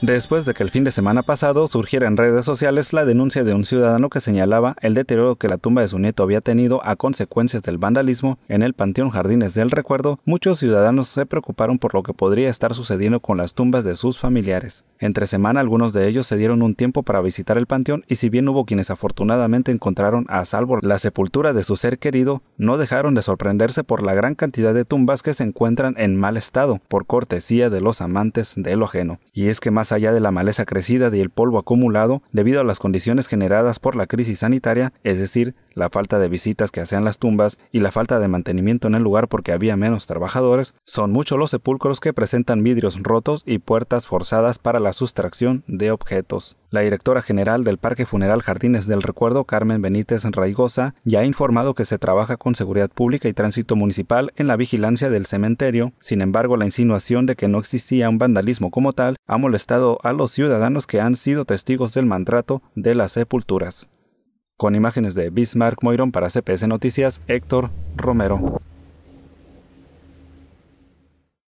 después de que el fin de semana pasado surgiera en redes sociales la denuncia de un ciudadano que señalaba el deterioro que la tumba de su nieto había tenido a consecuencias del vandalismo en el Panteón Jardines del Recuerdo, muchos ciudadanos se preocuparon por lo que podría estar sucediendo con las tumbas de sus familiares. Entre semana algunos de ellos se dieron un tiempo para visitar el panteón y si bien hubo quienes afortunadamente encontraron a salvo la sepultura de su ser querido, no dejaron de sorprenderse por la gran cantidad de tumbas que se encuentran en mal estado, por cortesía de los amantes de lo ajeno. Y es que más allá de la maleza crecida y el polvo acumulado, debido a las condiciones generadas por la crisis sanitaria, es decir, la falta de visitas que hacían las tumbas y la falta de mantenimiento en el lugar porque había menos trabajadores, son muchos los sepulcros que presentan vidrios rotos y puertas forzadas para la sustracción de objetos. La directora general del Parque Funeral Jardines del Recuerdo, Carmen Benítez Raigosa, ya ha informado que se trabaja con seguridad pública y tránsito municipal en la vigilancia del cementerio. Sin embargo, la insinuación de que no existía un vandalismo como tal ha molestado a los ciudadanos que han sido testigos del maltrato de las sepulturas. Con imágenes de Bismarck moiron para CPS Noticias, Héctor Romero.